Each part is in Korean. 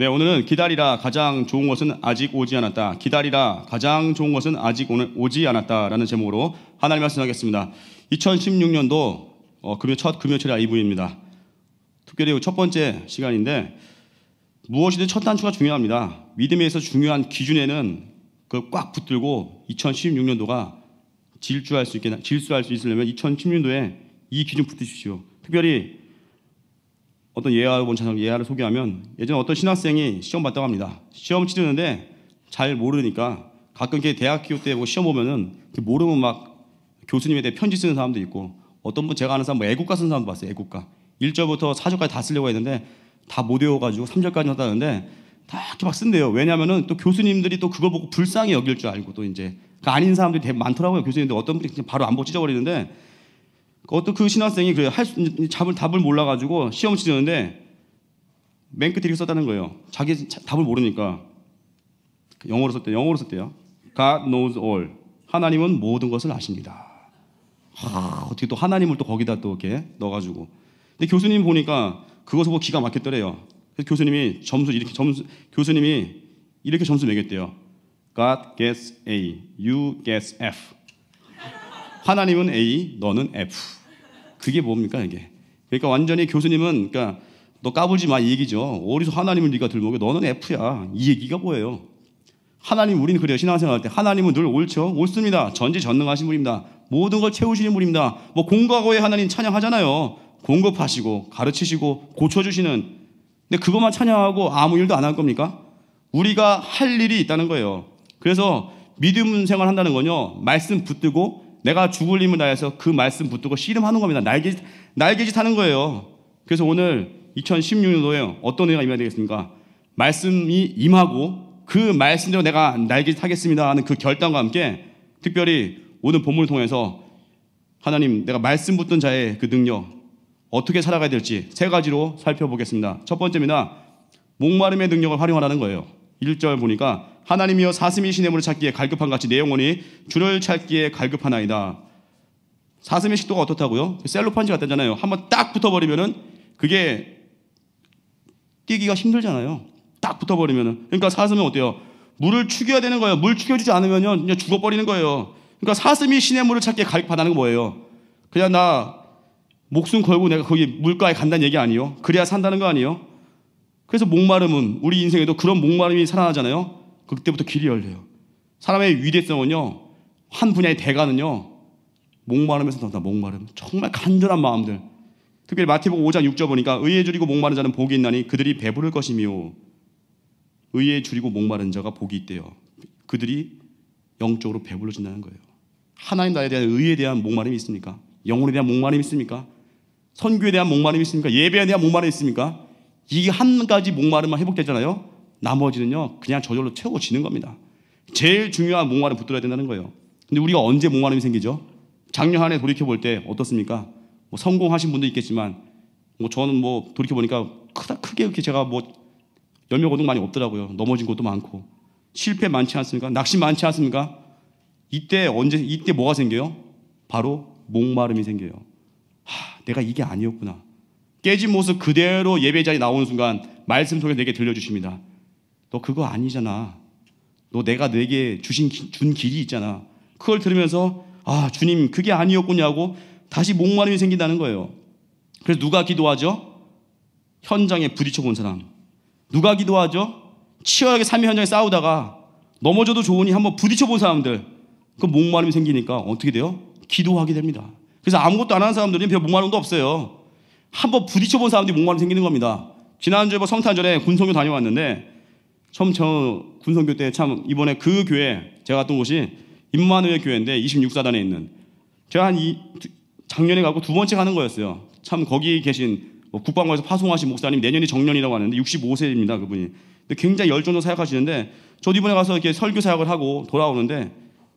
네, 오늘은 기다리라 가장 좋은 것은 아직 오지 않았다. 기다리라 가장 좋은 것은 아직 오늘 오지 않았다라는 제목으로 하나님 말씀하겠습니다. 2016년도 어, 금요 첫 금요철 의아이브입니다 특별히 첫 번째 시간인데 무엇이든 첫 단추가 중요합니다. 믿음에 서 중요한 기준에는 그 꽉 붙들고 2016년도가 질주할 수 있게 질수할 수 있으려면 2016년도에 이 기준 붙드십시오. 특별히 어떤 예화를 본 자상 예화를 소개하면 예전에 어떤 신학생이 시험 봤다고 합니다. 시험 치르는데 잘 모르니까 가끔 이렇게 대학교 때 뭐 시험 보면은 모르면 막 교수님에 대해 편지 쓰는 사람도 있고 어떤 분 제가 아는 사람 뭐 애국가 쓰는 사람도 봤어요. 애국가. 1절부터 4절까지 다 쓰려고 했는데 다 못 외워가지고 3절까지 하다는데 다 이렇게 막 쓴대요. 왜냐면은 또 교수님들이 또 그거 보고 불쌍히 여길 줄 알고 또 이제 그 아닌 사람들이 되게 많더라고요. 교수님들 어떤 분이 바로 안보 찢어버리는데 그것도 그 신학생이 그래요. 할 수, 답을, 답을 몰라가지고 시험 치는데 맨 끝에 이렇게 썼다는 거예요. 자기 답을 모르니까. 영어로 썼대요. 영어로 썼대요. God knows all. 하나님은 모든 것을 아십니다. 아, 어떻게 또 하나님을 또 거기다 또 이렇게 넣어가지고. 근데 교수님 보니까 그것을 보고 기가 막혔더래요. 그래서 교수님이 점수 이렇게 점수 교수님이 이렇게 점수 매겼대요. God gets A, you gets F. 하나님은 A, 너는 F. 그게 뭡니까 이게? 그러니까 완전히 교수님은 그러니까 너 까불지 마 이 얘기죠. 어디서 하나님을 네가 들먹여? 너는 F야. 이 얘기가 뭐예요? 하나님 우리는 그래요. 신앙생활때 하나님은 늘 옳죠. 옳습니다. 전지전능하신 분입니다. 모든 걸 채우시는 분입니다. 뭐 공과거에 하나님 찬양하잖아요. 공급하시고 가르치시고 고쳐주시는. 근데 그것만 찬양하고 아무 일도 안 할 겁니까? 우리가 할 일이 있다는 거예요. 그래서 믿음 생활 한다는 건요. 말씀 붙들고 내가 죽을 힘을 다해서 그 말씀 붙들고 씨름하는 겁니다. 날개짓, 날개짓 하는 거예요. 그래서 오늘 2016년도에 어떤 은가 임해야 되겠습니까? 말씀이 임하고 그 말씀대로 내가 날개짓 하겠습니다 하는 그 결단과 함께 특별히 오늘 본문을 통해서 하나님 내가 말씀 붙든 자의 그 능력 어떻게 살아가야 될지 세 가지로 살펴보겠습니다. 첫 번째입니다. 목마름의 능력을 활용하라는 거예요. 1절 보니까 하나님이여 사슴이시네 물을 찾기에 갈급한 같이 내 영혼이 주를 찾기에 갈급하나이다. 사슴의 식도가 어떻다고요? 셀로판지 같다잖아요. 한번 딱 붙어버리면은 그게 뛰기가 힘들잖아요. 딱 붙어버리면은. 그러니까 사슴은 어때요? 물을 축여야 되는 거예요. 물 축여주지 않으면요. 그냥 죽어버리는 거예요. 그러니까 사슴이 신의 물을 찾기에 갈급하다는 거 뭐예요? 그냥 나 목숨 걸고 내가 거기 물가에 간다는 얘기 아니요. 그래야 산다는 거 아니요. 그래서 목마름은 우리 인생에도 그런 목마름이 살아나잖아요. 그때부터 길이 열려요. 사람의 위대성은요, 한 분야의 대가는요, 목마름에서 나온다, 목마름. 정말 간절한 마음들. 특별히 마태복음 5장 6절 보니까 의에 줄이고 목마른 자는 복이 있나니 그들이 배부를 것이며 의에 줄이고 목마른 자가 복이 있대요. 그들이 영적으로 배불러진다는 거예요. 하나님 나에 대한 의에 대한 목마름이 있습니까? 영혼에 대한 목마름이 있습니까? 선교에 대한 목마름이 있습니까? 예배에 대한 목마름이 있습니까? 이 한 가지 목마름만 회복되잖아요. 나머지는요, 그냥 저절로 채우고지는 겁니다. 제일 중요한 목마름 붙들어야 된다는 거예요. 근데 우리가 언제 목마름이 생기죠? 작년 한 해 돌이켜볼 때 어떻습니까? 뭐 성공하신 분도 있겠지만, 뭐 저는 뭐 돌이켜보니까 크다, 크게 이렇게 제가 뭐 열매 고등 많이 없더라고요. 넘어진 것도 많고. 실패 많지 않습니까? 낙심 많지 않습니까? 이때 언제, 이때 뭐가 생겨요? 바로 목마름이 생겨요. 하, 내가 이게 아니었구나. 깨진 모습 그대로 예배자리 나오는 순간 말씀 속에 내게 들려주십니다. 너 그거 아니잖아. 너 내가 내게 주신 준 길이 있잖아. 그걸 들으면서 아 주님 그게 아니었군요 고 다시 목마름이 생긴다는 거예요. 그래서 누가 기도하죠? 현장에 부딪혀 본 사람. 누가 기도하죠? 치열하게 삶의 현장에 싸우다가 넘어져도 좋으니 한번 부딪혀 본 사람들. 그 목마름이 생기니까 어떻게 돼요? 기도하게 됩니다. 그래서 아무것도 안 하는 사람들은 별 목마름도 없어요. 한번 부딪혀 본 사람들이 목마름 생기는 겁니다. 지난주에 뭐 성탄절에 군성교 다녀왔는데 처음 저 군성교 때참 이번에 그 교회 제가 갔던 곳이 임마누엘 교회인데 26사단에 있는 제가 한 이, 작년에 가고 두 번째 가는 거였어요. 참 거기 계신 뭐 국방부에서 파송하신 목사님 내년이 정년이라고 하는데 65세입니다 그분이. 근데 굉장히 열정적으로 사역하시는데 저도 이번에 가서 이렇게 설교 사역을 하고 돌아오는데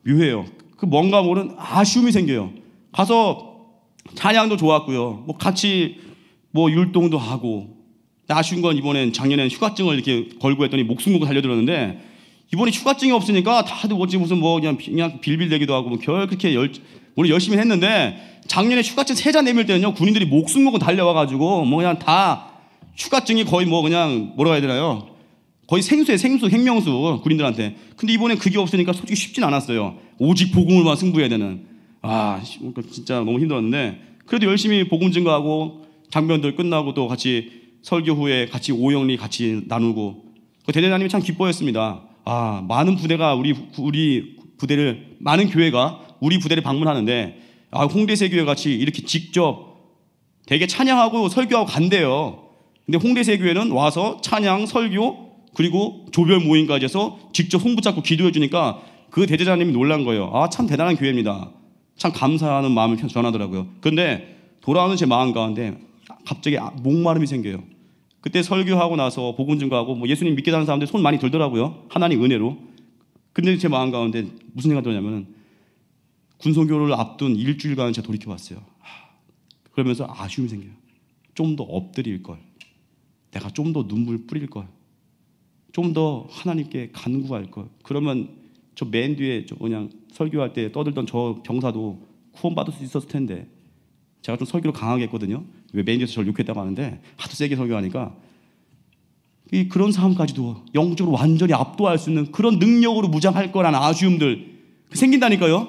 묘해요. 그 뭔가 모르는 아쉬움이 생겨요. 가서 찬양도 좋았고요. 뭐 같이 뭐 율동도 하고 아쉬운 건 이번엔 작년엔 휴가증을 이렇게 걸고 했더니 목숨 걸고 달려들었는데 이번에 휴가증이 없으니까 다들 뭐지 무슨 뭐 그냥, 그냥 빌빌대기도 하고 뭐결 그렇게 열, 우리 열심히 했는데 작년에 휴가증 세자 내밀 때는요 군인들이 목숨 걸고 달려와가지고 뭐 그냥 다 휴가증이 거의 뭐 그냥 뭐라고 해야 되나요? 거의 생수에 생수 생명수 군인들한테. 근데 이번엔 그게 없으니까 솔직히 쉽진 않았어요. 오직 복음을만 승부해야 되는. 아 진짜 너무 힘들었는데 그래도 열심히 복음 증거하고 장면들 끝나고 또 같이 설교 후에 같이 오영리 같이 나누고 그 대대장님이 참 기뻐했습니다. 아 많은 부대가 우리 우리 부대를 많은 교회가 우리 부대를 방문하는데 아 홍대세 교회 같이 이렇게 직접 되게 찬양하고 설교하고 간대요. 근데 홍대세 교회는 와서 찬양 설교 그리고 조별 모임까지 해서 직접 손 붙잡고 기도해 주니까 그대대자님이 놀란 거예요. 아참 대단한 교회입니다. 참 감사하는 마음을 전하더라고요. 근데 돌아오는 제 마음 가운데 갑자기 아, 목마름이 생겨요. 그때 설교하고 나서 복음 증거하고 뭐 예수님 믿게 되는 사람들 손 많이 들더라고요. 하나님 은혜로. 근데 제 마음 가운데 무슨 생각 들었냐면은 군성교를 앞둔 일주일간 제가 돌이켜 봤어요. 그러면서 아쉬움이 생겨요. 좀 더 엎드릴 걸. 내가 좀 더 눈물 뿌릴 걸. 좀 더 하나님께 간구할 걸. 그러면 저 맨 뒤에 저 그냥 설교할 때 떠들던 저 병사도 구원받을 수 있었을 텐데 제가 좀 설교를 강하게 했거든요. 메인에서 저를 욕했다고 하는데 하도 세게 설교하니까 이 그런 사람까지도 영적으로 완전히 압도할 수 있는 그런 능력으로 무장할 거라는 아쉬움들 생긴다니까요.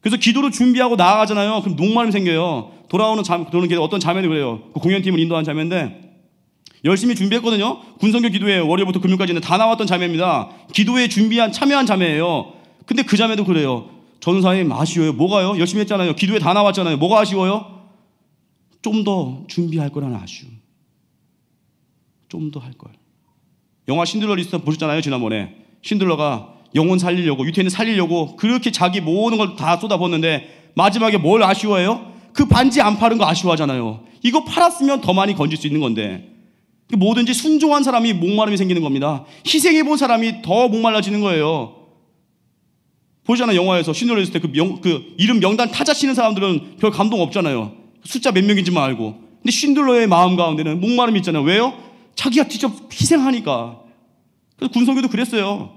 그래서 기도를 준비하고 나아가잖아요. 그럼 녹말이 생겨요. 돌아오는 잠, 도는 게 어떤 자매는 그래요. 그 공연팀을 인도한 자매인데 열심히 준비했거든요. 군성교 기도회 월요일부터 금요일까지는 다 나왔던 자매입니다. 기도회 준비한 참여한 자매예요. 근데 그 자매도 그래요. 전사님 아쉬워요. 뭐가요? 열심히 했잖아요. 기도회 다 나왔잖아요. 뭐가 아쉬워요? 좀더 준비할 거라는 아쉬움. 좀 더 할 걸. 영화 신들러 리스트 보셨잖아요, 지난번에. 신들러가 영혼 살리려고, 유태인 살리려고 그렇게 자기 모든 걸 다 쏟아붓는데 마지막에 뭘 아쉬워해요? 그 반지 안 파는 거 아쉬워하잖아요. 이거 팔았으면 더 많이 건질 수 있는 건데. 그 뭐든지 순종한 사람이 목마름이 생기는 겁니다. 희생해 본 사람이 더 목말라지는 거예요. 보시잖아요 영화에서 신들러 리스트 그, 그 이름 명단 타자 치는 사람들은 별 감동 없잖아요. 숫자 몇명인지말고 근데 쉰들러의 마음 가운데는 목마름이 있잖아요. 왜요? 자기가 직접 희생하니까. 그래서 군성교도 그랬어요.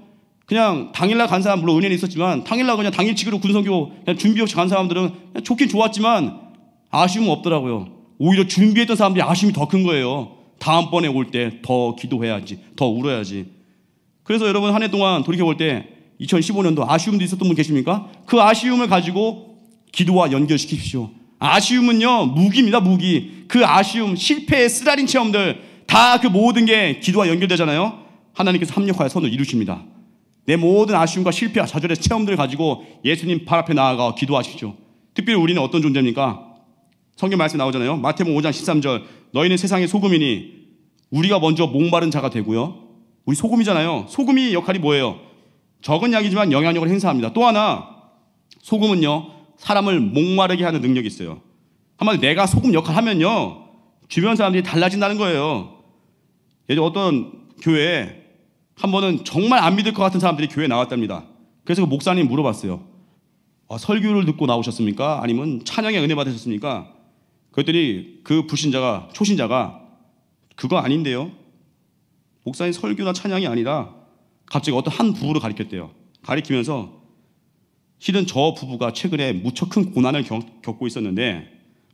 그냥 당일날 간 사람, 물론 은혜는 있었지만, 당일날 그냥 당일치기로 군성교 그냥 준비 없이 간 사람들은 그냥 좋긴 좋았지만, 아쉬움은 없더라고요. 오히려 준비했던 사람들이 아쉬움이 더 큰 거예요. 다음번에 올 때 더 기도해야지, 더 울어야지. 그래서 여러분 한 해 동안 돌이켜볼 때 2015년도 아쉬움도 있었던 분 계십니까? 그 아쉬움을 가지고 기도와 연결시키십시오. 아쉬움은요, 무기입니다, 무기. 그 아쉬움, 실패의 쓰라린 체험들, 다 그 모든 게 기도와 연결되잖아요. 하나님께서 합력하여 선을 이루십니다. 내 모든 아쉬움과 실패와 좌절의 체험들을 가지고 예수님 발 앞에 나아가 기도하십시오. 특별히 우리는 어떤 존재입니까? 성경 말씀 나오잖아요. 마태복음 5장 13절. 너희는 세상의 소금이니 우리가 먼저 목마른 자가 되고요. 우리 소금이잖아요. 소금이 역할이 뭐예요? 적은 양이지만 영향력을 행사합니다. 또 하나 소금은요. 사람을 목마르게 하는 능력이 있어요. 한마디로 내가 소금 역할 하면요. 주변 사람들이 달라진다는 거예요. 예전 어떤 교회에 한 번은 정말 안 믿을 것 같은 사람들이 교회에 나왔답니다. 그래서 그 목사님 물어봤어요. 아, 설교를 듣고 나오셨습니까? 아니면 찬양에 은혜 받으셨습니까? 그랬더니 그 불신자가, 초신자가 그거 아닌데요. 목사님 설교나 찬양이 아니라 갑자기 어떤 한 부부를 가리켰대요. 가리키면서 실은 저 부부가 최근에 무척 큰 고난을 겪고 있었는데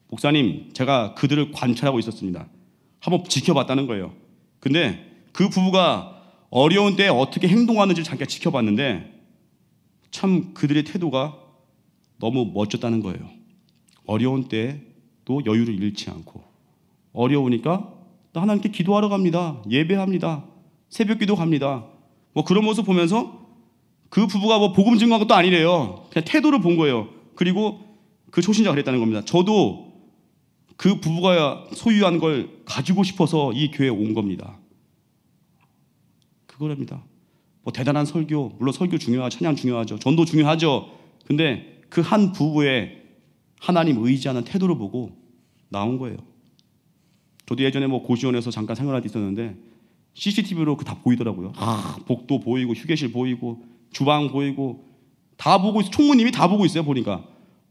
목사님 제가 그들을 관찰하고 있었습니다. 한번 지켜봤다는 거예요. 근데 그 부부가 어려운 때 어떻게 행동하는지 잠깐 지켜봤는데 참 그들의 태도가 너무 멋졌다는 거예요. 어려운 때또 여유를 잃지 않고 어려우니까 또 하나님께 기도하러 갑니다. 예배합니다. 새벽 기도 갑니다. 뭐 그런 모습 보면서 그 부부가 뭐 복음 증거한 것도 아니래요. 그냥 태도를 본 거예요. 그리고 그 초신자가 그랬다는 겁니다. 저도 그 부부가 소유한 걸 가지고 싶어서 이 교회에 온 겁니다. 그거랍니다. 뭐 대단한 설교, 물론 설교 중요하죠. 찬양 중요하죠. 전도 중요하죠. 근데 그 한 부부의 하나님 의지하는 태도를 보고 나온 거예요. 저도 예전에 뭐 고시원에서 잠깐 생활할 때 있었는데 CCTV로 그 다 보이더라고요. 아, 복도 보이고 휴게실 보이고 주방 보이고 다 보고 있어. 총무님이 다 보고 있어요. 보니까.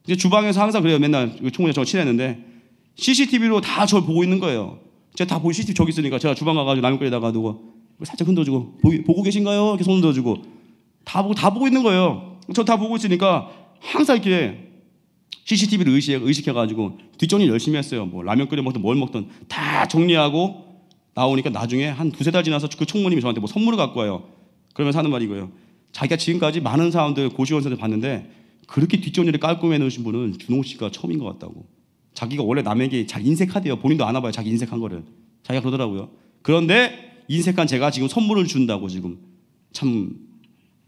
이제 주방에서 항상 그래요. 맨날 그 총무님 저 친했는데 CCTV로 다 저 보고 있는 거예요. 제가 다 보이 CCTV 저기 있으니까 제가 주방 가가지고 라면끓에다가 누가 살짝 흔들어주고 보고 계신가요? 이렇게 손 흔들어주고 다 보고 다 보고 있는 거예요. 저 다 보고 있으니까 항상 이렇게 CCTV를 의식, 의식해가지고 뒷전이 열심히 했어요. 뭐 라면 끓여 먹든 뭘 먹든 다 정리하고 나오니까 나중에 한 두세 달 지나서 그 총무님이 저한테 뭐 선물을 갖고 와요. 그러면서 하는 말이고요. 자기가 지금까지 많은 사람들 고시원서를 봤는데 그렇게 뒷전일을 깔끔해 놓으신 분은 준홍 씨가 처음인 것 같다고. 자기가 원래 남에게 잘 인색하대요. 본인도 아나 봐요. 자기 인색한 거를. 자기가 그러더라고요. 그런데 인색한 제가 지금 선물을 준다고 지금 참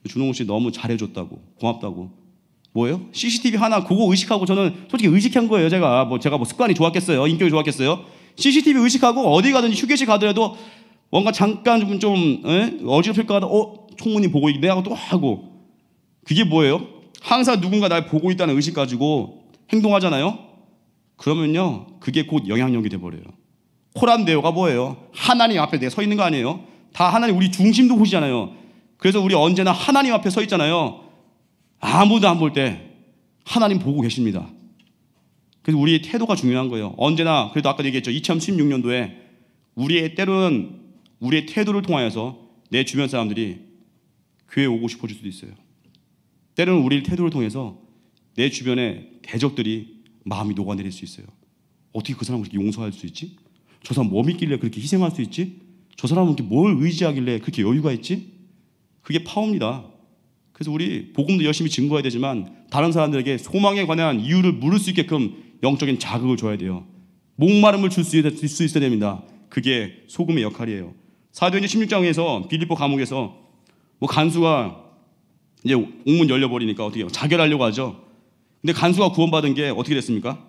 준홍 씨 너무 잘해줬다고 고맙다고 뭐예요? CCTV 하나 그거 의식하고 저는 솔직히 의식한 거예요. 제가 뭐 제가 뭐 습관이 좋았겠어요. 인격이 좋았겠어요. CCTV 의식하고 어디 가든지 휴게실 가더라도 뭔가 잠깐 좀, 좀 예? 어지럽힐까 하다 어 총무님 보고 있고 내하고 또 하고 그게 뭐예요? 항상 누군가 날 보고 있다는 의식 가지고 행동하잖아요. 그러면요 그게 곧 영향력이 돼버려요. 코란데오가 뭐예요? 하나님 앞에 내서 있는 거 아니에요? 다 하나님 우리 중심도 보시잖아요. 그래서 우리 언제나 하나님 앞에 서 있잖아요. 아무도 안 볼 때 하나님 보고 계십니다. 그래서 우리의 태도가 중요한 거예요. 언제나 그래도 아까 얘기했죠. 2016년도에 우리의 때로는 우리의 태도를 통하여서 내 주변 사람들이 교회 오고 싶어질 수도 있어요. 때로는 우리 태도를 통해서 내주변의 대적들이 마음이 녹아내릴 수 있어요. 어떻게 그 사람을 그렇게 용서할 수 있지? 저 사람 뭐 믿길래 그렇게 희생할 수 있지? 저 사람은 뭘 의지하길래 그렇게 여유가 있지? 그게 파옵니다. 그래서 우리 복음도 열심히 증거해야 되지만 다른 사람들에게 소망에 관한 이유를 물을 수 있게끔 영적인 자극을 줘야 돼요. 목마름을 줄 수 있어야 됩니다. 그게 소금의 역할이에요. 사도행전 16장에서 빌리보 감옥에서 뭐 간수가 이제 옥문 열려버리니까 어떻게 해요? 자결하려고 하죠. 근데 간수가 구원받은 게 어떻게 됐습니까?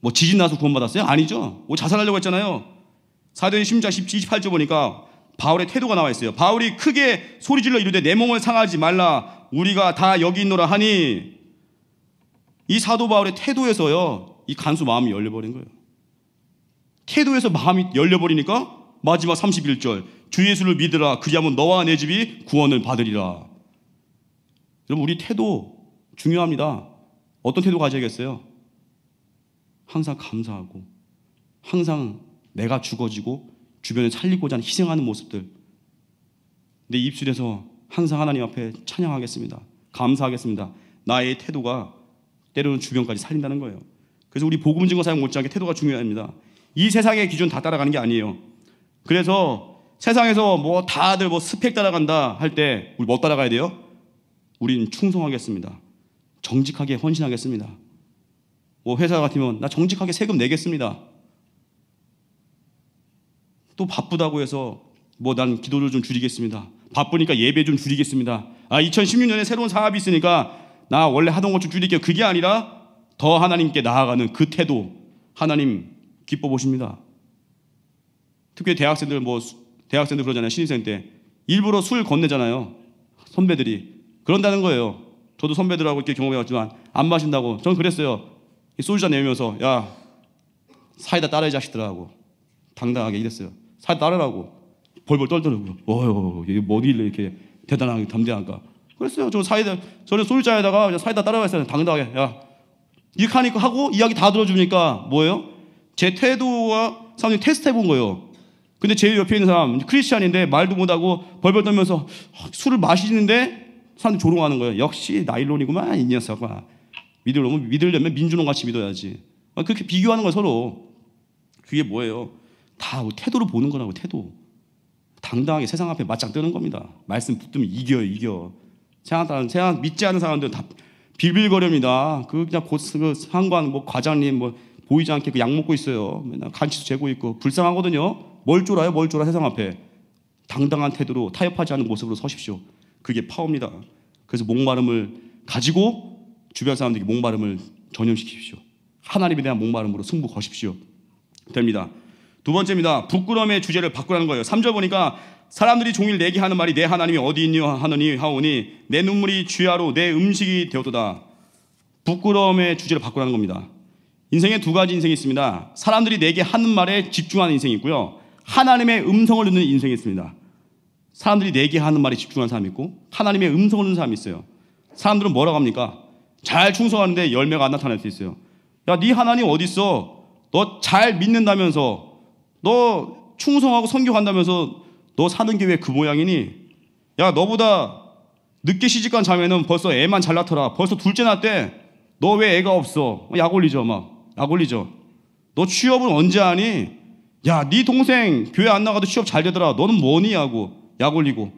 뭐 지진 나서 구원받았어요? 아니죠. 뭐 자살하려고 했잖아요. 사도행 심장 28조 보니까 바울의 태도가 나와 있어요. 바울이 크게 소리질러 이르되 내 몸을 상하지 말라. 우리가 다 여기 있노라 하니 이 사도 바울의 태도에서요. 이 간수 마음이 열려버린 거예요. 태도에서 마음이 열려버리니까 마지막 31절 주 예수를 믿으라. 그리하면 너와 내 집이 구원을 받으리라. 여러분, 우리 태도 중요합니다. 어떤 태도 가져야겠어요? 항상 감사하고, 항상 내가 죽어지고, 주변을 살리고자 하는 희생하는 모습들. 내 입술에서 항상 하나님 앞에 찬양하겠습니다. 감사하겠습니다. 나의 태도가 때로는 주변까지 살린다는 거예요. 그래서 우리 복음 증거 사용 못지않게 태도가 중요합니다. 이 세상의 기준 다 따라가는 게 아니에요. 그래서 세상에서 뭐 다들 뭐 스펙 따라간다 할 때 우리 뭐 따라가야 돼요? 우린 충성하겠습니다. 정직하게 헌신하겠습니다. 뭐 회사 같으면 나 정직하게 세금 내겠습니다. 또 바쁘다고 해서 뭐 난 기도를 좀 줄이겠습니다. 바쁘니까 예배 좀 줄이겠습니다. 아 2016년에 새로운 사업이 있으니까 나 원래 하던 것 좀 줄일게요. 그게 아니라 더 하나님께 나아가는 그 태도 하나님 기뻐 보십니다. 특히 대학생들 뭐 대학생들 그러잖아요. 신입생 때. 일부러 술 건네잖아요. 선배들이. 그런다는 거예요. 저도 선배들하고 이렇게 경험해봤지만 안 마신다고. 전 그랬어요. 소주잔 내면서 야 사이다 따라 이 자식들아 하고 당당하게 이랬어요. 사이다 따르라고. 벌벌 떨더라고요. 어휴 이게 뭐일래 이렇게 대단하게 담대한가. 그랬어요. 저 사이다 저는 소주잔에다가 사이다 따라가있어요. 당당하게 야 이렇게 하니까 하고 이야기 다 들어주니까 뭐예요? 제 태도와 사람들이 테스트 해본 거예요. 근데 제일 옆에 있는 사람, 크리스찬인데 말도 못하고 벌벌 떨면서 아, 술을 마시는데 사람들이 조롱하는 거예요. 역시 나일론이구만, 이 녀석아. 믿으려면, 믿으려면 민주론 같이 믿어야지. 아, 그렇게 비교하는 거 서로. 그게 뭐예요? 다 태도로 보는 거라고, 태도. 당당하게 세상 앞에 맞짱 뜨는 겁니다. 말씀 붙으면 이겨, 이겨. 생각하는, 생각, 믿지 않은 사람들은 다 빌빌거립니다. 그, 그냥 고스, 그 상관, 뭐, 과장님, 뭐, 보이지 않게 그 약 먹고 있어요. 맨날 간치도 재고 있고, 불쌍하거든요. 뭘 쫄아요? 뭘 쫄아? 세상 앞에. 당당한 태도로 타협하지 않는 모습으로 서십시오. 그게 파워입니다. 그래서 목마름을 가지고 주변 사람들에게 목마름을 전염시키십시오. 하나님에 대한 목마름으로 승부 거십시오. 됩니다. 두 번째입니다. 부끄러움의 주제를 바꾸라는 거예요. 3절 보니까 사람들이 종일 내게 하는 말이 내 하나님이 어디 있냐 하느니 하오니 내 눈물이 주야로 내 음식이 되었도다. 부끄러움의 주제를 바꾸라는 겁니다. 인생에 두 가지 인생이 있습니다. 사람들이 내게 하는 말에 집중하는 인생이 있고요. 하나님의 음성을 듣는 인생이 있습니다. 사람들이 내게 하는 말에 집중하는 사람이 있고 하나님의 음성을 듣는 사람이 있어요. 사람들은 뭐라고 합니까? 잘 충성하는데 열매가 안 나타날 수 있어요. 야, 네 하나님 어디 있어? 너 잘 믿는다면서 너 충성하고 성교한다면서너 사는 게 왜 그 모양이니? 야, 너보다 늦게 시집간 자매는 벌써 애만 잘 낳더라. 벌써 둘째 낳대. 너 왜 애가 없어? 약 올리죠, 막. 약 올리죠. 너 취업은 언제 하니? 야, 네 동생 교회 안 나가도 취업 잘 되더라. 너는 뭐니 하고 약 올리고.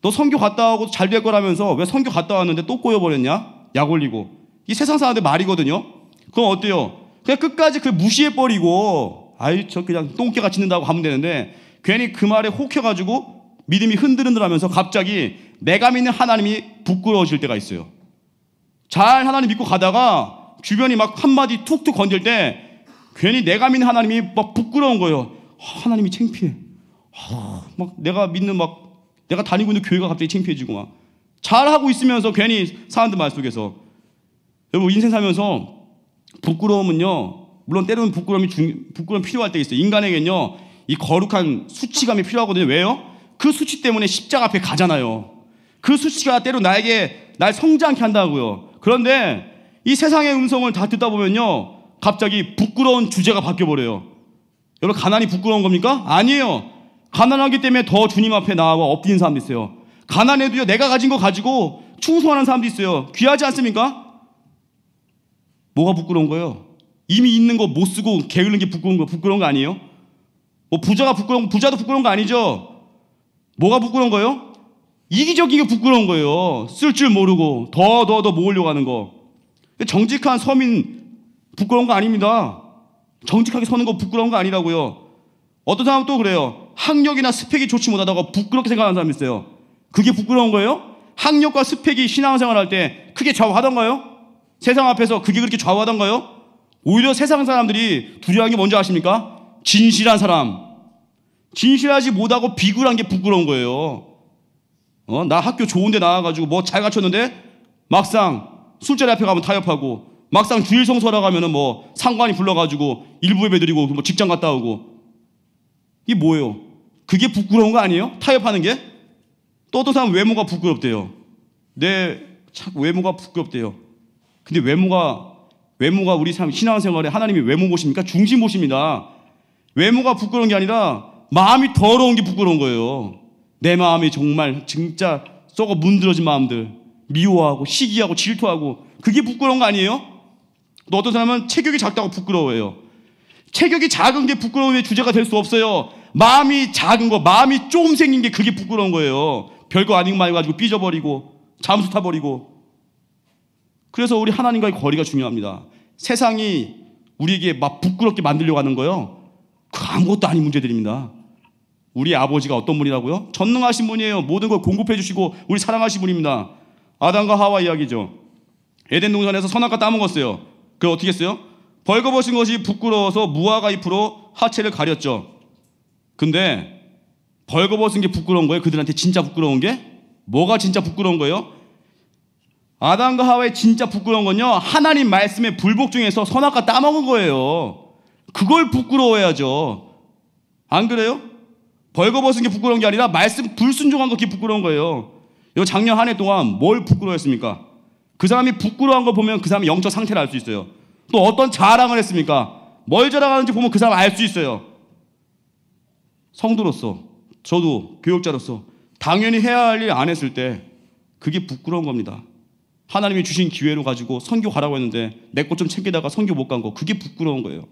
너성교 갔다 하고 잘 될 거라면서 왜성교 갔다 왔는데 또 꼬여버렸냐? 약 올리고. 이 세상 사람들 말이거든요. 그럼 어때요? 그냥 끝까지 그 무시해버리고 아이 저 그냥 똥개가 짖는다고 하면 되는데 괜히 그 말에 혹해가지고 믿음이 흔들흔들하면서 갑자기 내가 믿는 하나님이 부끄러워질 때가 있어요. 잘 하나님 믿고 가다가 주변이 막 한마디 툭툭 건질때 괜히 내가 믿는 하나님이 막 부끄러운 거예요. 아, 하나님이 창피해. 아, 막 내가 믿는 막 내가 다니고 있는 교회가 갑자기 창피해지고 막 잘하고 있으면서 괜히 사람들 말 속에서 여러분 인생 살면서 부끄러움은요 물론 때로는 부끄러움이 중, 부끄러움 필요할 때 있어요 인간에겐요 이 거룩한 수치감이 필요하거든요 왜요? 그 수치 때문에 십자가 앞에 가잖아요 그 수치가 때로 나에게 날 성장케 한다고요 그런데 이 세상의 음성을 다 듣다 보면요 갑자기 부끄러운 주제가 바뀌어 버려요. 여러분 가난이 부끄러운 겁니까? 아니에요. 가난하기 때문에 더 주님 앞에 나와 엎드린 사람도 있어요. 가난해도요 내가 가진 거 가지고 충성하는 사람도 있어요. 귀하지 않습니까? 뭐가 부끄러운 거예요? 이미 있는 거 못 쓰고 게으른 게 부끄러운 거 부끄러운 거 아니에요? 뭐 부자가 부끄러운 거, 부자도 부끄러운 거 아니죠? 뭐가 부끄러운 거예요? 이기적인 게 부끄러운 거예요. 쓸 줄 모르고 더 더 더 모으려고 하는 거. 정직한 서민 부끄러운 거 아닙니다. 정직하게 서는 거 부끄러운 거 아니라고요. 어떤 사람은 또 그래요. 학력이나 스펙이 좋지 못하다가 부끄럽게 생각하는 사람이 있어요. 그게 부끄러운 거예요? 학력과 스펙이 신앙생활 할때 크게 좌우하던가요? 세상 앞에서 그게 그렇게 좌우하던가요? 오히려 세상 사람들이 두려운 게 뭔지 아십니까? 진실한 사람. 진실하지 못하고 비굴한 게 부끄러운 거예요. 어, 나 학교 좋은데 나와가지고 뭐 잘 갖췄는데 막상 술자리 앞에 가면 타협하고 막상 주일 성수하러 가면은 뭐 상관이 불러가지고 일부 예배 드리고 뭐 직장 갔다 오고 이게 뭐예요? 그게 부끄러운 거 아니에요? 타협하는 게? 또 어떤 사람 외모가 부끄럽대요. 내 네, 외모가 부끄럽대요. 근데 외모가 외모가 우리 삶 신앙생활에 하나님이 외모 보십니까? 중심 보십니다. 외모가 부끄러운 게 아니라 마음이 더러운 게 부끄러운 거예요. 내 마음이 정말 진짜 썩어 문드러진 마음들 미워하고 시기하고 질투하고 그게 부끄러운 거 아니에요? 또 어떤 사람은 체격이 작다고 부끄러워해요. 체격이 작은 게 부끄러움의 주제가 될 수 없어요. 마음이 작은 거, 마음이 좀 생긴 게 그게 부끄러운 거예요. 별거 아닌 말 가지고 삐져버리고, 잠수 타버리고. 그래서 우리 하나님과의 거리가 중요합니다. 세상이 우리에게 막 부끄럽게 만들려고 하는 거요. 그 아무것도 아닌 문제들입니다. 우리 아버지가 어떤 분이라고요? 전능하신 분이에요. 모든 걸 공급해 주시고 우리 사랑하신 분입니다. 아담과 하와 이야기죠. 에덴 동산에서 선악과 따먹었어요. 그 어떻게 했어요? 벌거벗은 것이 부끄러워서 무화과잎으로 하체를 가렸죠. 근데 벌거벗은 게 부끄러운 거예요. 그들한테 진짜 부끄러운 게 뭐가 진짜 부끄러운 거예요? 아담과 하와의 진짜 부끄러운 건요. 하나님 말씀의 불복 중에서 선악과 따먹은 거예요. 그걸 부끄러워해야죠. 안 그래요? 벌거벗은 게 부끄러운 게 아니라 말씀 불순종한 것이 부끄러운 거예요. 요 작년 한 해 동안 뭘 부끄러웠습니까? 그 사람이 부끄러운 걸 보면 그 사람의 영적 상태를 알 수 있어요. 또 어떤 자랑을 했습니까? 뭘 자랑하는지 보면 그 사람 알 수 있어요. 성도로서, 저도 교육자로서 당연히 해야 할 일 안 했을 때 그게 부끄러운 겁니다. 하나님이 주신 기회로 가지고 선교 가라고 했는데 내 것 좀 챙기다가 선교 못 간 거 그게 부끄러운 거예요.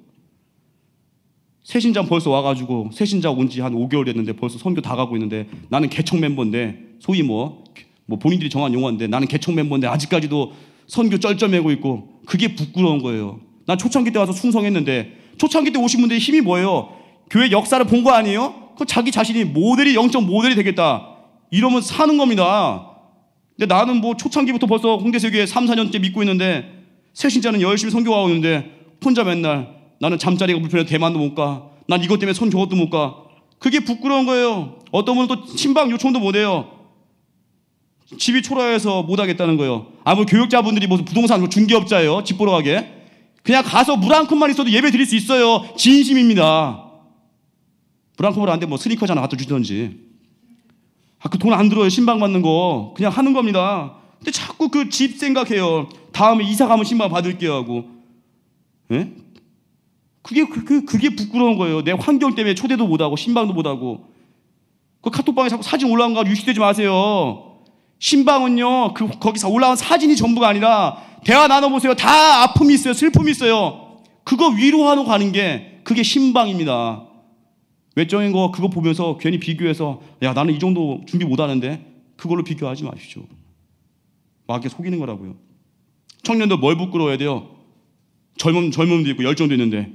새신장 벌써 와가지고 새신장온 지 한 5개월 됐는데 벌써 선교 다 가고 있는데 나는 개척 멤버인데 소위 뭐뭐 본인들이 정한 용어인데 나는 개척 멤버인데 아직까지도 선교 쩔쩔매고 있고 그게 부끄러운 거예요. 난 초창기 때 와서 충성했는데 초창기 때 오신 분들의 힘이 뭐예요? 교회 역사를 본 거 아니에요? 그 자기 자신이 모델이 영적 모델이 되겠다. 이러면 사는 겁니다. 근데 나는 뭐 초창기부터 벌써 홍대세교에 3, 4년째 믿고 있는데 새신자는 열심히 선교하고 있는데 혼자 맨날 나는 잠자리가 불편해 대만도 못 가. 난 이것 때문에 선교도 못 가. 그게 부끄러운 거예요. 어떤 분은 또 신방 요청도 못 해요. 집이 초라해서 못하겠다는 거예요. 아무 뭐 교육자분들이 무슨 부동산 뭐 중개업자예요. 집 보러 가게. 그냥 가서 물 한 컵만 있어도 예배 드릴 수 있어요. 진심입니다. 물 한 컵으로 안 돼. 뭐 스니커잖아. 갖다 주던지. 아, 그 돈 안 들어요. 신방 받는 거. 그냥 하는 겁니다. 근데 자꾸 그 집 생각해요. 다음에 이사 가면 신방 받을게요 하고. 예? 그게, 그, 그, 그게 부끄러운 거예요. 내 환경 때문에 초대도 못하고, 신방도 못하고. 그 카톡방에 자꾸 사진 올라온 거 유식되지 마세요. 신방은요, 그, 거기서 올라온 사진이 전부가 아니라 대화 나눠보세요. 다 아픔이 있어요. 슬픔이 있어요. 그거 위로하러 가는 게 그게 신방입니다. 외적인 거 그거 보면서 괜히 비교해서 야, 나는 이 정도 준비 못 하는데 그걸로 비교하지 마십시오. 막게 이렇 속이는 거라고요. 청년도 뭘 부끄러워야 돼요? 젊음, 젊음도 있고 열정도 있는데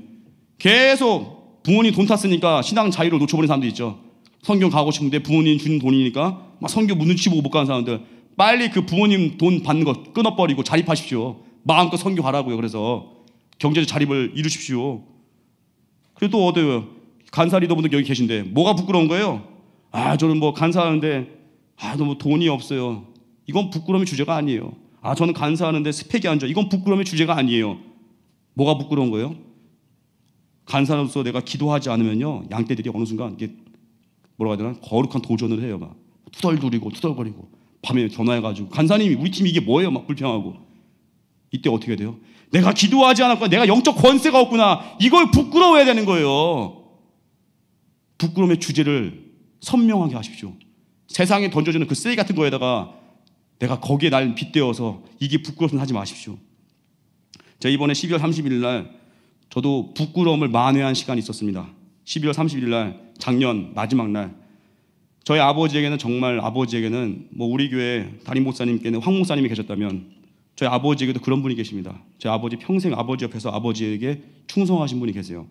계속 부모님 돈 탔으니까 신앙 자유를 놓쳐버린 사람도 있죠. 성경 가고 싶은데 부모님 주는 돈이니까 막 성경 눈치 보고 못 가는 사람들 빨리 그 부모님 돈 받는 거 끊어버리고 자립하십시오. 마음껏 성교 가라고요. 그래서 경제적 자립을 이루십시오. 그리고 또 어때요? 간사 리더분들 여기 계신데 뭐가 부끄러운 거예요? 아 저는 뭐 간사하는데 아 너무 뭐 돈이 없어요. 이건 부끄러움의 주제가 아니에요. 아 저는 간사하는데 스펙이 안 좋아. 이건 부끄러움의 주제가 아니에요. 뭐가 부끄러운 거예요? 간사로서 내가 기도하지 않으면요 양떼들이 어느 순간 이게 뭐라고 해야 되나 거룩한 도전을 해요 막 투덜거리고 투덜거리고 밤에 전화해가지고 간사님이 우리 팀 이게 뭐예요 막 불평하고 이때 어떻게 돼요? 내가 기도하지 않았구나 내가 영적 권세가 없구나 이걸 부끄러워야 되는 거예요 부끄러움의 주제를 선명하게 하십시오 세상에 던져주는 그 쓰레기 같은 거에다가 내가 거기에 날 빗대어서 이게 부끄러워서 하지 마십시오 제 이번에 12월 31일 날 저도 부끄러움을 만회한 시간이 있었습니다 12월 31일 날 작년 마지막 날 저희 아버지에게는 정말 아버지에게는 뭐 우리 교회 담임 목사님께는 황 목사님이 계셨다면 저희 아버지에게도 그런 분이 계십니다. 저희 아버지 평생 아버지 옆에서 아버지에게 충성하신 분이 계세요.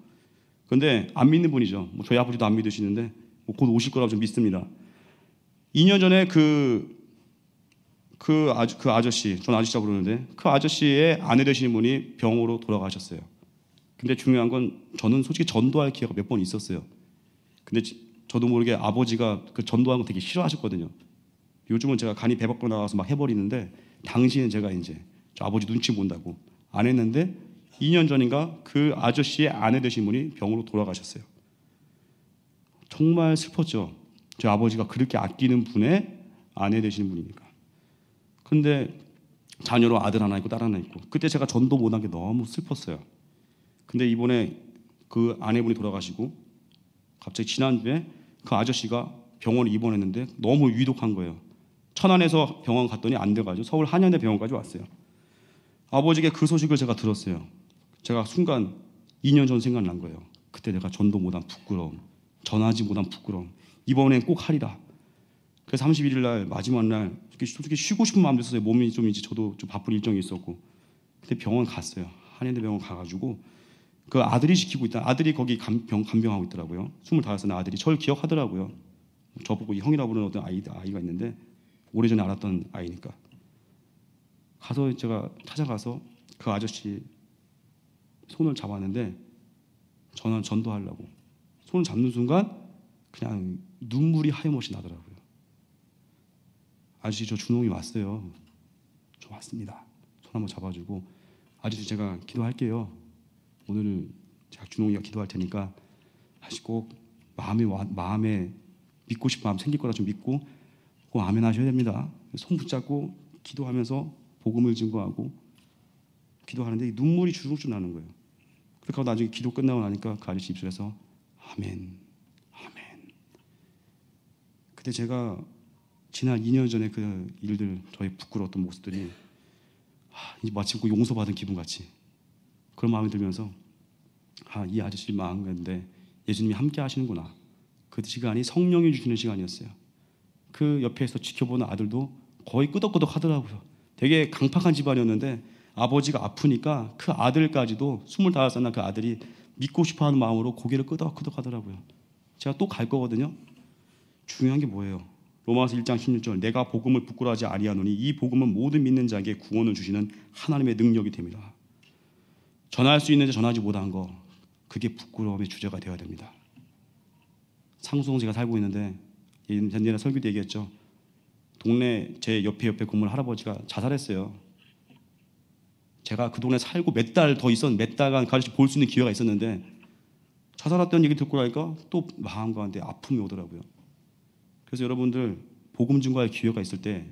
그런데안 믿는 분이죠. 뭐 저희 아버지도 안 믿으시는데 뭐곧 오실 거라고 좀 믿습니다. 2년 전에 그, 그, 아, 그 아저씨, 전 아저씨라고 그러는데 그 아저씨의 아내 되시는 분이 병으로 돌아가셨어요. 근데 중요한 건 저는 솔직히 전도할 기회가 몇 번 있었어요. 근데 저도 모르게 아버지가 그 전도하는 거 되게 싫어하셨거든요. 요즘은 제가 간이 배 밖으로 나와서 막 해버리는데 당시는 제가 이제 저 아버지 눈치 본다고 안 했는데 2년 전인가 그 아저씨의 아내 되신 분이 병으로 돌아가셨어요. 정말 슬펐죠. 저 아버지가 그렇게 아끼는 분의 아내 되신 분이니까. 근데 자녀로 아들 하나 있고 딸 하나 있고 그때 제가 전도 못한 게 너무 슬펐어요. 근데 이번에 그 아내분이 돌아가시고 갑자기 지난주에 그 아저씨가 병원에 입원했는데 너무 위독한 거예요. 천안에서 병원 갔더니 안 돼가지고 서울 한양대 병원까지 왔어요. 아버지께 그 소식을 제가 들었어요. 제가 순간 2년 전 생각난 거예요. 그때 내가 전도 못한 부끄러움, 전하지 못한 부끄러움. 이번엔 꼭 하리라. 그래서 31일 날 마지막 날 솔직히 쉬고 싶은 마음도 있었어요. 몸이 좀 이제 저도 좀 바쁜 일정이 있었고. 근데 병원 갔어요. 한양대 병원 가가지고 그 아들이 시키고 있다. 아들이 거기 간병, 간병하고 있더라고요. 25살 아들이 저를 기억하더라고요. 저보고 이 형이라 고 부르는 어떤 아이, 아이가 있는데 오래전에 알았던 아이니까. 가서 제가 찾아가서 그 아저씨 손을 잡았는데 저는 전도하려고 손을 잡는 순간 그냥 눈물이 하염없이 나더라고요. 아저씨 저 준홍이 왔어요. 저 왔습니다. 손 한번 잡아주고 아저씨 제가 기도할게요. 오늘 제가 준홍이가 기도할 테니까 다시 꼭 마음에 마음에 믿고 싶은 마음 생길 거라 좀 믿고 꼭 아멘 하셔야 됩니다. 손 붙잡고 기도하면서 복음을 증거하고 기도하는데 눈물이 주룩주룩 나는 거예요. 그렇게 하고 나중에 기도 끝나고 나니까 그 아저씨 입술에서 아멘, 아멘. 그때 제가 지난 2년 전에 그 일들 저의 부끄러웠던 모습들이 아, 이제 마침 그 용서받은 기분 같이 그런 마음이 들면서 아, 이 아저씨 망한 인데 예수님이 함께 하시는구나. 그 시간이 성령이 주시는 시간이었어요. 그 옆에서 지켜보는 아들도 거의 끄덕끄덕 하더라고요. 되게 강팍한 집안이었는데 아버지가 아프니까 그 아들까지도 숨 25살 난그 아들이 믿고 싶어하는 마음으로 고개를 끄덕끄덕 하더라고요. 제가 또 갈 거거든요. 중요한 게 뭐예요? 로마서 1장 16절 내가 복음을 부끄러워하지 아니하노니 이 복음은 모든 믿는 자에게 구원을 주시는 하나님의 능력이 됩니다. 전할 수 있는지 전하지 못한 거 그게 부끄러움의 주제가 되어야 됩니다. 상수동 제가 살고 있는데 옛날에 설교 때 얘기했죠. 동네 제 옆에 옆에 건물 할아버지가 자살했어요. 제가 그 동네 살고 몇 달 더 있었 몇 달간 같이 볼수 있는 기회가 있었는데 자살했다는 얘기 듣고 나니까 또 마음 가운데 아픔이 오더라고요. 그래서 여러분들 복음 증거할 기회가 있을 때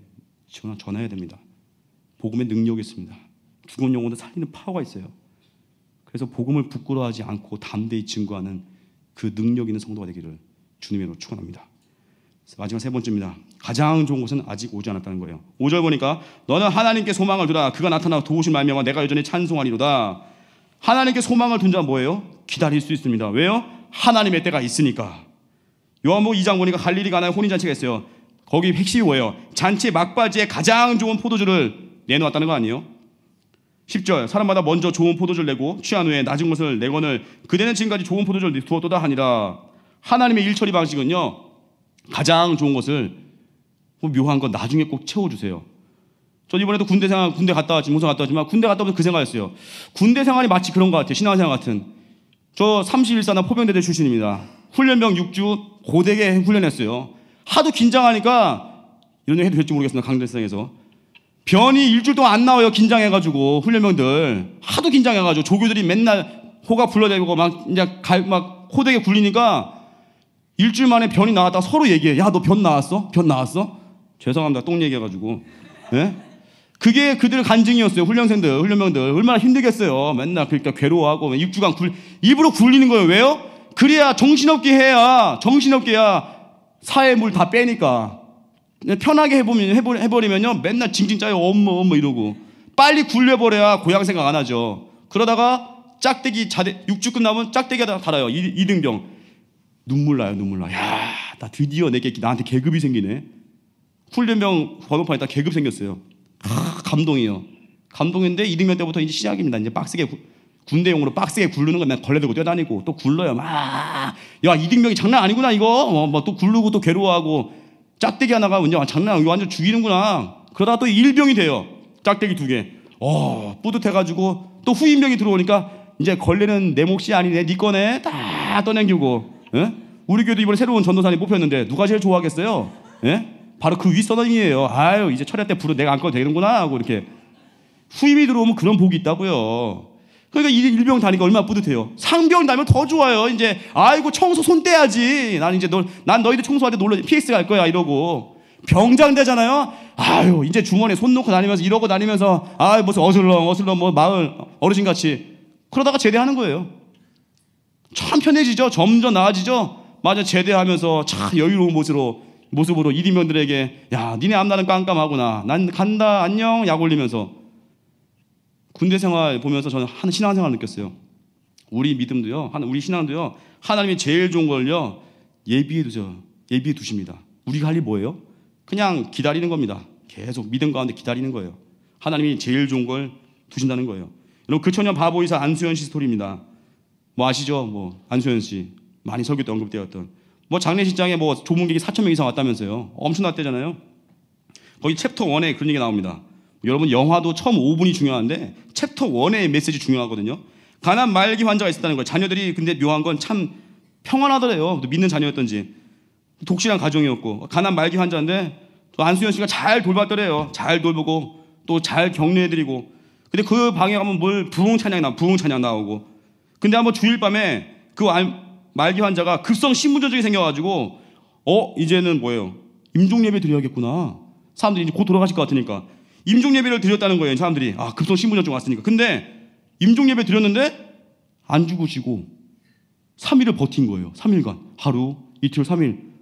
전화 전해야 됩니다. 복음의 능력이 있습니다. 죽은 영혼을 살리는 파워가 있어요. 그래서 복음을 부끄러워하지 않고 담대히 증거하는 그 능력 있는 성도가 되기를 주님의 이름으로 축원합니다. 마지막 세 번째입니다. 가장 좋은 것은 아직 오지 않았다는 거예요. 5절 보니까 너는 하나님께 소망을 두라. 그가 나타나 도우실 말미암아 내가 여전히 찬송하리로다. 하나님께 소망을 둔자 뭐예요? 기다릴 수 있습니다. 왜요? 하나님의 때가 있으니까. 요한복 2장 보니까 갈릴리 가나에 혼인 잔치가 있어요. 거기 핵심이 뭐예요? 잔치 막바지에 가장 좋은 포도주를 내놓았다는 거 아니에요? 10절 사람마다 먼저 좋은 포도주를 내고 취한 후에 낮은 것을 내거늘 그대는 지금까지 좋은 포도주를 두었도다 하니라 하나님의 일처리 방식은요 가장 좋은 것을 뭐 묘한 건 나중에 꼭 채워주세요 전 이번에도 군대 생활 군대 갔다 왔지 문서 갔다 왔지만 군대 갔다 오면서 그 생각이었어요 군대 생활이 마치 그런 것 같아요 신앙생활 같은 저 31사나 포병대대 출신입니다 훈련병 6주 고되게 훈련했어요 하도 긴장하니까 이런 얘기 해도 될지 모르겠습니다 강대상에서 변이 일주일 동안 안 나와요. 긴장해가지고 훈련병들 하도 긴장해가지고 조교들이 맨날 호가 불러대고 막 이제 갈, 막 호되게 굴리니까 일주일 만에 변이 나왔다 서로 얘기해. 야 너 변 나왔어? 변 나왔어? 죄송합니다. 똥 얘기해가지고. 네? 그게 그들의 간증이었어요. 훈련생들, 훈련병들. 얼마나 힘들겠어요. 맨날 그러니까 괴로워하고 일주간 굴, 입으로 굴리는 거예요. 왜요? 그래야 정신없게 해야 정신없게 해야 사회 물 다 빼니까. 편하게 해보면, 해버, 해버리면요. 맨날 징징 짜요. 엄마, 엄마 이러고. 빨리 굴려버려야 고향 생각 안 하죠. 그러다가 짝대기 자대, 육주 끝나면 짝대기 하다 달아요. 2 등병 눈물 나요, 눈물 나. 야, 나 드디어 내게, 나한테 계급이 생기네. 훈련병 번호판에다 계급 생겼어요. 아, 감동이에요. 감동인데 이등병 때부터 이제 시작입니다. 이제 빡세게 구, 군대용으로 빡세게 굴르는 거면 걸레 들고 뛰어다니고 또 굴러요. 막. 야, 2등병이 장난 아니구나 이거. 뭐 막또 뭐 굴르고 또 괴로워하고 짝대기 하나가 완전 아, 장난 아니고 완전 죽이는구나. 그러다가 또 일병이 돼요. 짝대기 두 개. 어 뿌듯해가지고 또 후임병이 들어오니까 이제 걸레는 내 몫이 아니네 네 거네 다 떠넘기고. 예? 우리 교도 이번에 새로운 전도사님 뽑혔는데 누가 제일 좋아하겠어요? 예? 바로 그 윗선원이에요. 아유 이제 철야 때 부르 내가 안 꺼도 되는구나 하고 이렇게 후임이 들어오면 그런 복이 있다고요. 그러니까 이 일병 다니까 얼마나 뿌듯해요. 상병 나면 더 좋아요. 이제 아이고 청소 손 떼야지. 난 이제 너, 난 너희들 청소할 때 놀러 PX 갈 거야 이러고 병장 되잖아요. 아유 이제 주머니에 손 놓고 다니면서 이러고 다니면서 아 무슨 어슬렁 어슬렁 뭐 마을 어르신 같이 그러다가 제대하는 거예요. 참 편해지죠. 점점 나아지죠. 맞아 제대하면서 참 여유로운 모습으로 모습으로 이인면들에게야 니네 앞날은 깜깜하구나. 난 간다 안녕 약 올리면서 군대 생활 보면서 저는 한 신앙생활 느꼈어요. 우리 믿음도요, 우리 신앙도요, 하나님이 제일 좋은 걸요 예비해 두죠, 예비해 두십니다. 우리가 할 일 뭐예요? 그냥 기다리는 겁니다. 계속 믿음 가운데 기다리는 거예요. 하나님이 제일 좋은 걸 두신다는 거예요. 여러분 그 처녀 바보이사 안수현 씨 스토리입니다. 뭐 아시죠? 뭐 안수현 씨 많이 설교 때 언급되었던 뭐 장례식장에 뭐 조문객이 4천 명 이상 왔다면서요. 엄청났대잖아요. 거기 챕터 1에 그런 얘기 나옵니다. 여러분 영화도 처음 5분이 중요한데 챕터 1의 메시지 중요하거든요. 가난 말기 환자가 있었다는 거예요. 자녀들이 근데 묘한 건 참 평안하더래요. 믿는 자녀였던지. 독실한 가정이었고 가난 말기 환자인데 또 안수현 씨가 잘 돌봤더래요. 잘 돌보고 또 잘 격려해드리고 근데 그 방에 가면 뭘 부흥 찬양 나 부흥 찬양 나오고 근데 한번 주일 밤에 그 말기 환자가 급성 신분전증이 생겨가지고 어 이제는 뭐예요 임종 예배 드려야겠구나 사람들이 이제 곧 돌아가실 것 같으니까 임종 예배를 드렸다는 거예요. 사람들이 아 급성 신분증 왔으니까. 근데 임종 예배 드렸는데 안 죽으시고 3일을 버틴 거예요. 3일간 하루 이틀 3일.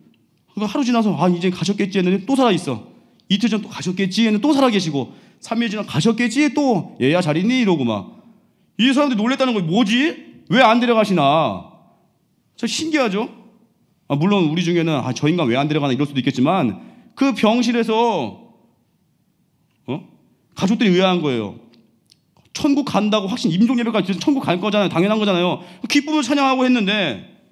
그러니까 하루 지나서 아 이제 가셨겠지 했는데 또 살아 있어. 이틀 전 또 가셨겠지 했는데 또 살아 계시고 3일 지나 가셨겠지 또 얘야 잘 있니 이러고 막이 사람들이 놀랬다는 거예요. 뭐지? 왜 안 데려가시나? 참 신기하죠? 아, 물론 우리 중에는 아, 저 인간 왜 안 데려가나 이럴 수도 있겠지만 그 병실에서 가족들이 의아한 거예요. 천국 간다고 확신, 임종예배까 천국 갈 거잖아요. 당연한 거잖아요. 기쁨을 찬양하고 했는데,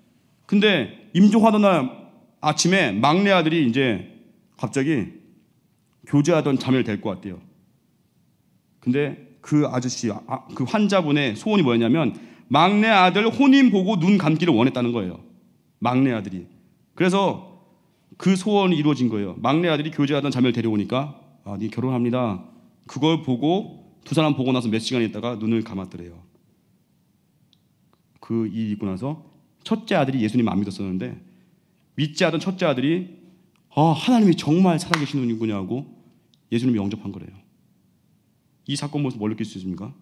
근데 임종하던 날 아침에 막내 아들이 이제 갑자기 교제하던 자매를 데리대요 근데 그 아저씨, 아, 그 환자분의 소원이 뭐였냐면 막내 아들 혼인 보고 눈 감기를 원했다는 거예요. 막내 아들이. 그래서 그 소원이 이루어진 거예요. 막내 아들이 교제하던 자매를 데려오니까 아, 네 결혼합니다. 그걸 보고 두 사람 보고 나서 몇 시간 있다가 눈을 감았더래요. 그일 있고 나서 첫째 아들이 예수님 안 믿었었는데 믿지 않던 첫째 아들이 아 하나님이 정말 살아계신 분이군요 고 예수님 영접한 거래요. 이 사건 모습 뭘 느낄 수 있습니까?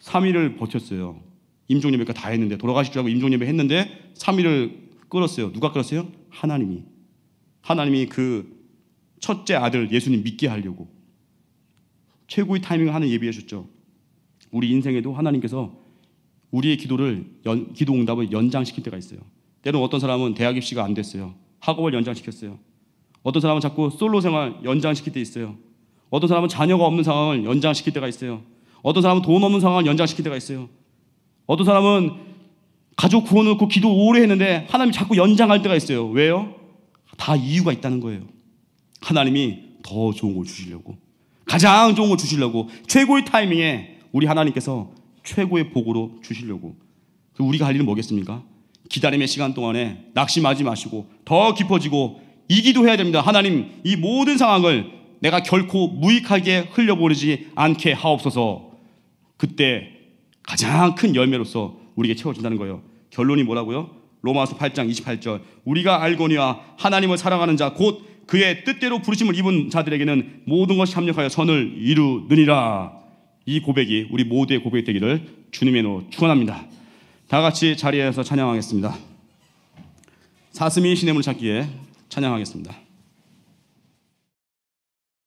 3일을 버텼어요. 임종예배가 다 했는데 돌아가실 줄 알고 임종예배 했는데 3일을 끌었어요. 누가 끌었어요? 하나님이. 하나님이 그 첫째 아들 예수님 믿게 하려고 최고의 타이밍을 하는 예비해 주셨죠. 우리 인생에도 하나님께서 우리의 기도를 연, 기도 응답을 연장시킬 때가 있어요. 때론 어떤 사람은 대학 입시가 안 됐어요. 학업을 연장시켰어요. 어떤 사람은 자꾸 솔로 생활 연장시킬 때 있어요. 어떤 사람은 자녀가 없는 상황을 연장시킬 때가 있어요. 어떤 사람은 돈 없는 상황을 연장시킬 때가 있어요. 어떤 사람은 가족 구원을 놓고 기도 오래 했는데 하나님이 자꾸 연장할 때가 있어요. 왜요? 다 이유가 있다는 거예요. 하나님이 더 좋은 걸 주시려고. 가장 좋은 거 주시려고 최고의 타이밍에 우리 하나님께서 최고의 복으로 주시려고 그 우리가 할 일은 뭐겠습니까? 기다림의 시간 동안에 낙심하지 마시고 더 깊어지고 이기도 해야 됩니다. 하나님 이 모든 상황을 내가 결코 무익하게 흘려버리지 않게 하옵소서 그때 가장 큰 열매로서 우리에게 채워준다는 거예요. 결론이 뭐라고요? 로마서 8장 28절 우리가 알거니와 하나님을 사랑하는 자곧 그의 뜻대로 부르심을 입은 자들에게는 모든 것이 합력하여 선을 이루느니라. 이 고백이 우리 모두의 고백이 되기를 주님의 로 축원합니다. 다 같이 자리에서 찬양하겠습니다. 사슴이 시냇물 찾기에 찬양하겠습니다.